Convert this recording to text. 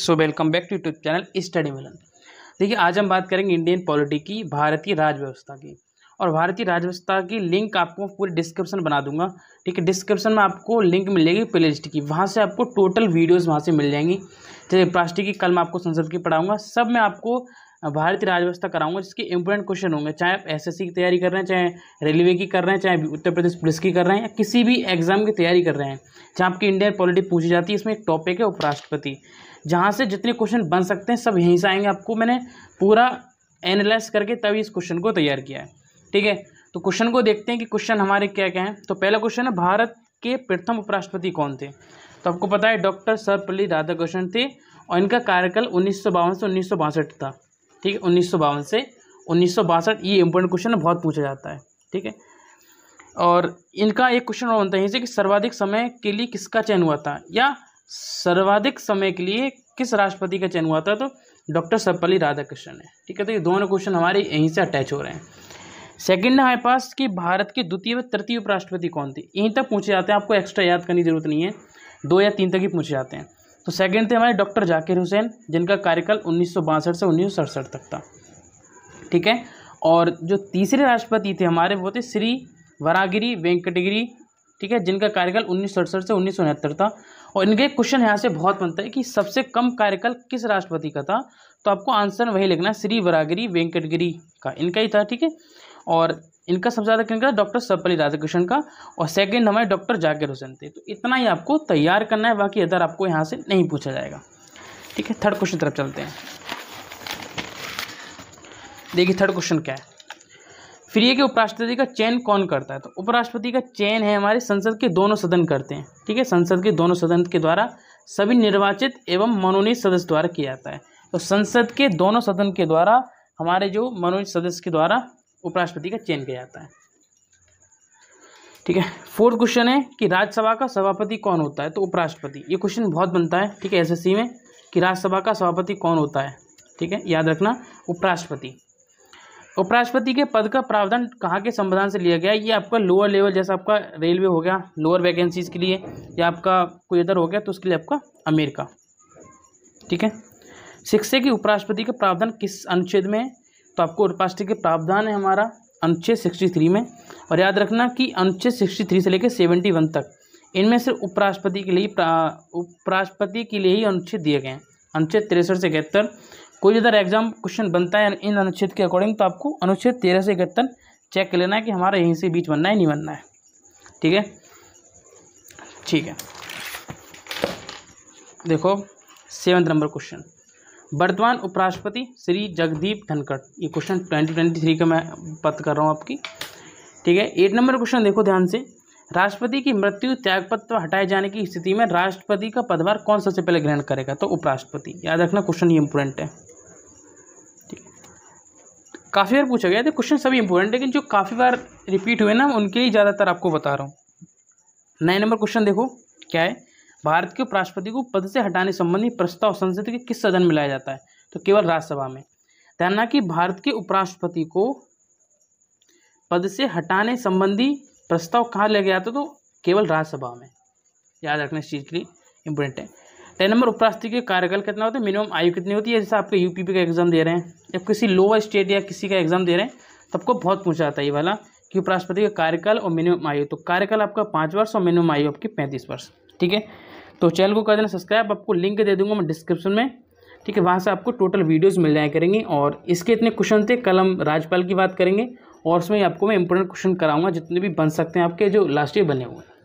so welcome back to YouTube channel study Milan देखिए आज हम बात करेंगे इंडियन पॉलिटी की भारतीय राज्य व्यवस्था की और भारतीय राज्य व्यवस्था की लिंक आपको पूरी डिस्क्रिप्शन बना दूंगा ठीक है डिस्क्रिप्शन में आपको लिंक मिलेगी लिस्ट की वहाँ से आपको टोटल वीडियोज़ वहाँ से मिल जाएंगी जैसे प्लास्टिक की कल मैं आपको संसद की पढ़ाऊंगा सब मैं आपको भारतीय राज्य व्यवस्था कराऊंगा जिसके इंपोर्टेंट क्वेश्चन होंगे चाहे आप एसएससी की तैयारी कर रहे हैं चाहे रेलवे की कर रहे हैं चाहे उत्तर प्रदेश पुलिस की कर रहे हैं या किसी भी एग्जाम की तैयारी कर रहे हैं जहाँ आपकी इंडियन पॉलिटी पूछी जाती है इसमें एक टॉपिक है उपराष्ट्रपति जहाँ से जितने क्वेश्चन बन सकते हैं सब यहीं से आएंगे आपको मैंने पूरा एनालाइज करके तभी इस क्वेश्चन को तैयार किया है ठीक है तो क्वेश्चन को देखते हैं कि क्वेश्चन हमारे क्या क्या हैं तो पहला क्वेश्चन है भारत के प्रथम उपराष्ट्रपति कौन थे तो आपको पता है डॉक्टर सर्वपल्ली राधाकृष्णन थे और इनका कार्यकाल उन्नीस से उन्नीस था ठीक है उन्नीस से उन्नीस ये इंपॉर्टेंट क्वेश्चन बहुत पूछा जाता है ठीक है और इनका एक क्वेश्चन और बनता है कि सर्वाधिक समय के लिए किसका चयन हुआ था या सर्वाधिक समय के लिए किस राष्ट्रपति का चयन हुआ था तो डॉक्टर सर्वपल्ली राधाकृष्णन ने ठीक है तो ये दोनों क्वेश्चन हमारे यहीं से अटैच हो रहे हैं सेकेंड हमारे पास कि भारत के द्वितीय व तृतीय उपराष्ट्रपति कौन थी यहीं तक पूछे जाते हैं आपको एक्स्ट्रा याद करने की जरूरत नहीं है दो या तीन तक ही पूछे जाते हैं तो सेकंड थे हमारे डॉक्टर जाकिर हुसैन जिनका कार्यकाल उन्नीस से उन्नीस तक था ठीक है और जो तीसरे राष्ट्रपति थे हमारे वो थे श्री वरागिरी वेंकटगिरी ठीक है जिनका कार्यकाल उन्नीस से उन्नीस था और इनके क्वेश्चन यहाँ से बहुत बनता है कि सबसे कम कार्यकाल किस राष्ट्रपति का था तो आपको आंसर वही लिखना है श्री वरागिरी वेंकटगिरी का इनका ही था ठीक है और इनका सबसे ज़्यादा का डॉक्टर सर्वपल्ली राधाकृष्णन का और सेकेंड हमारे डॉक्टर जाकिर हुसैन थे तो इतना ही आपको तैयार करना है बाकी अदर आपको यहाँ से नहीं पूछा जाएगा ठीक है थर्ड क्वेश्चन तरफ चलते हैं देखिए थर्ड क्वेश्चन क्या है फिर ये कि उपराष्ट्रपति का चयन कौन करता है तो उपराष्ट्रपति का चयन है हमारे संसद के दोनों सदन करते हैं ठीक है संसद के दोनों सदन के द्वारा सभी निर्वाचित एवं मनोनीत सदस्य द्वारा किया जाता है तो संसद के दोनों सदन के द्वारा हमारे जो मनोनीत सदस्य के द्वारा उपराष्ट्रपति का चयन किया जाता है ठीक है फोर्थ क्वेश्चन है कि राज्यसभा का सभापति कौन होता है तो उपराष्ट्रपति ये क्वेश्चन बहुत बनता है ठीक है एसएससी में कि राज्यसभा का सभापति कौन होता है ठीक है याद रखना उपराष्ट्रपति उपराष्ट्रपति के पद का प्रावधान कहाँ के संविधान से लिया गया ये आपका लोअर लेवल जैसा आपका रेलवे हो गया लोअर वैकेंसीज के लिए या आपका कोई इधर हो गया तो उसके लिए आपका अमेरिका ठीक है शिक्षा की उपराष्ट्रपति का प्रावधान किस अनुच्छेद में है तो आपको उपराष्ट्रपति के प्रावधान है हमारा अनुच्छेद सिक्सटी थ्री में और याद रखना कि अनुच्छेद सिक्सटी थ्री से लेकर सेवेंटी वन तक इनमें से उपराष्ट्रपति के लिए उपराष्ट्रपति के लिए ही अनुच्छेद दिए गए हैं अनुच्छेद तिरसठ से इकहत्तर कोई अदर एग्जाम क्वेश्चन बनता है इन अनुच्छेद के अकॉर्डिंग तो आपको अनुच्छेद तेरह से इकहत्तर चेक कर लेना है कि हमारा यहीं से बीच बनना है नहीं बनना है ठीक है ठीक है देखो सेवंथ नंबर क्वेश्चन वर्तमान उपराष्ट्रपति श्री जगदीप धनखड़ ये क्वेश्चन ट्वेंटी ट्वेंटी थ्री का मैं बात कर रहा हूँ आपकी ठीक है एट नंबर क्वेश्चन देखो ध्यान से राष्ट्रपति की मृत्यु त्यागपत्र हटाए जाने की स्थिति में राष्ट्रपति का पदभार कौन सबसे पहले ग्रहण करेगा तो उपराष्ट्रपति याद रखना क्वेश्चन इंपोर्टेंट है काफ़ी बार पूछा गया था तो क्वेश्चन सभी इंपॉर्टेंट लेकिन जो काफ़ी बार रिपीट हुए ना उनके लिए ज़्यादातर आपको बता रहा हूँ नए नंबर क्वेश्चन देखो क्या है भारत के उपराष्ट्रपति को पद से हटाने संबंधी प्रस्ताव संसद के किस सदन में लाया जाता है तो केवल राज्यसभा में ध्यान कि भारत के उपराष्ट्रपति को पद से हटाने संबंधी प्रस्ताव कहाँ ले गया था तो केवल राज्यसभा में याद रखना इस चीज़ के लिए इम्पोर्टेंट है टेन नंबर उपराष्ट्रीय के कार्यकाल कितना होता है मिनिमम आयु कितनी होती है जैसे आपके यूपीपी का एग्जाम दे रहे हैं जब किसी लोअर स्टेट या किसी का एग्जाम दे रहे हैं तो बहुत पूछा जाता है ये वाला कि उपराष्ट्रपति का कार्यकाल और मिनिमम आयु तो कार्यकाल आपका पाँच वर्ष और मिनिमम आयु आपकी पैंतीस वर्ष ठीक है तो चैनल को कर देना सब्सक्राइब आपको लिंक दे दूंगा मैं डिस्क्रिप्शन में ठीक है वहाँ से आपको टोटल वीडियोस मिल जाए करेंगे और इसके इतने क्वेश्चन थे कल हम राज्यपाल की बात करेंगे और उसमें आपको मैं इंपॉर्टेंट क्वेश्चन कराऊंगा जितने भी बन सकते हैं आपके जो लास्ट ईयर बने हुए हैं